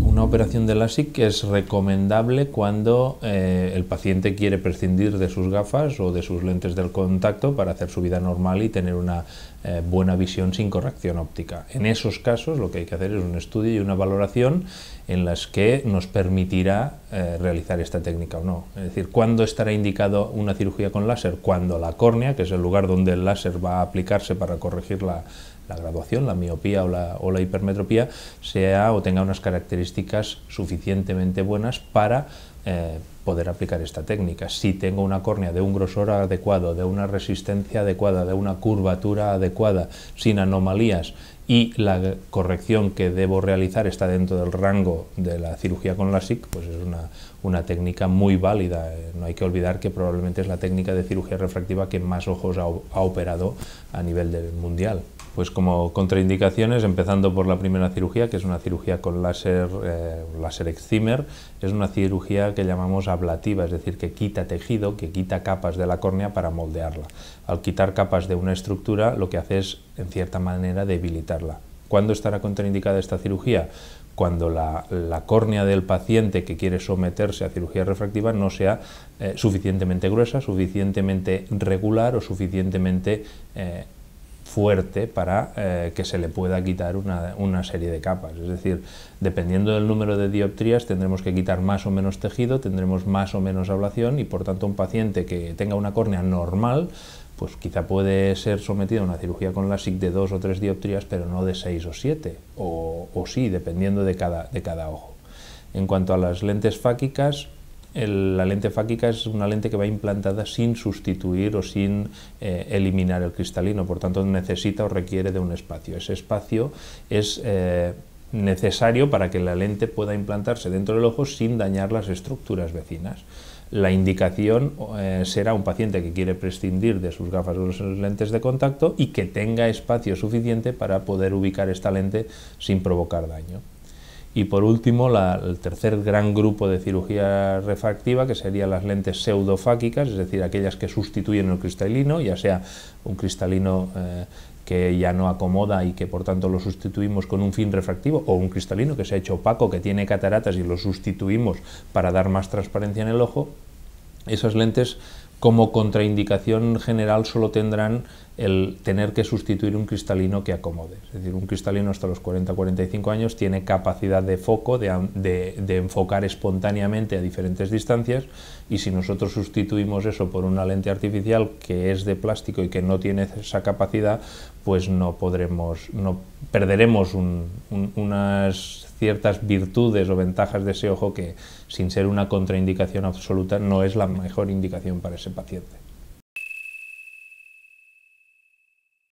Una operación de LASIK es recomendable cuando eh, el paciente quiere prescindir de sus gafas o de sus lentes del contacto para hacer su vida normal y tener una eh, buena visión sin corrección óptica. En esos casos lo que hay que hacer es un estudio y una valoración en las que nos permitirá eh, realizar esta técnica o no. Es decir, ¿cuándo estará indicado una cirugía con láser? Cuando la córnea, que es el lugar donde el láser va a aplicarse para corregir la, graduación, la miopía o la, hipermetropía, sea o tenga unas características suficientemente buenas para eh, poder aplicar esta técnica. Si tengo una córnea de un grosor adecuado, de una resistencia adecuada, de una curvatura adecuada, sin anomalías y la corrección que debo realizar está dentro del rango de la cirugía con SIC, pues es una, una técnica muy válida. Eh. No hay que olvidar que probablemente es la técnica de cirugía refractiva que más ojos ha, operado a nivel del mundial pues como contraindicaciones, empezando por la primera cirugía, que es una cirugía con láser, eh, láser excimer, es una cirugía que llamamos ablativa, es decir, que quita tejido, que quita capas de la córnea para moldearla. Al quitar capas de una estructura, lo que hace es, en cierta manera, debilitarla. ¿Cuándo estará contraindicada esta cirugía? Cuando la, córnea del paciente que quiere someterse a cirugía refractiva no sea eh, suficientemente gruesa, suficientemente regular o suficientemente... Eh, fuerte para eh, que se le pueda quitar una, serie de capas. Es decir, dependiendo del número de dioptrías tendremos que quitar más o menos tejido, tendremos más o menos ablación y por tanto un paciente que tenga una córnea normal pues quizá puede ser sometido a una cirugía con la SIC de dos o tres dioptrías, pero no de seis o siete, o, o sí, dependiendo de cada, de cada ojo. En cuanto a las lentes fáquicas, la lente fáquica es una lente que va implantada sin sustituir o sin eh, eliminar el cristalino, por tanto necesita o requiere de un espacio. Ese espacio es eh, necesario para que la lente pueda implantarse dentro del ojo sin dañar las estructuras vecinas. La indicación eh, será un paciente que quiere prescindir de sus gafas o sus lentes de contacto y que tenga espacio suficiente para poder ubicar esta lente sin provocar daño. Y por último, el tercer gran grupo de cirugía refractiva, que serían las lentes pseudofáquicas, es decir, aquellas que sustituyen el cristalino, ya sea un cristalino eh, que ya no acomoda y que por tanto lo sustituimos con un fin refractivo, o un cristalino que se ha hecho opaco, que tiene cataratas y lo sustituimos para dar más transparencia en el ojo, esas lentes como contraindicación general solo tendrán el tener que sustituir un cristalino que acomode. Es decir, un cristalino hasta los 40-45 años tiene capacidad de foco, de, de, enfocar espontáneamente a diferentes distancias y si nosotros sustituimos eso por una lente artificial que es de plástico y que no tiene esa capacidad, pues no podremos, no perderemos unas ciertas virtudes o ventajas de ese ojo que, sin ser una contraindicación absoluta, no es la mejor indicación para ese paciente.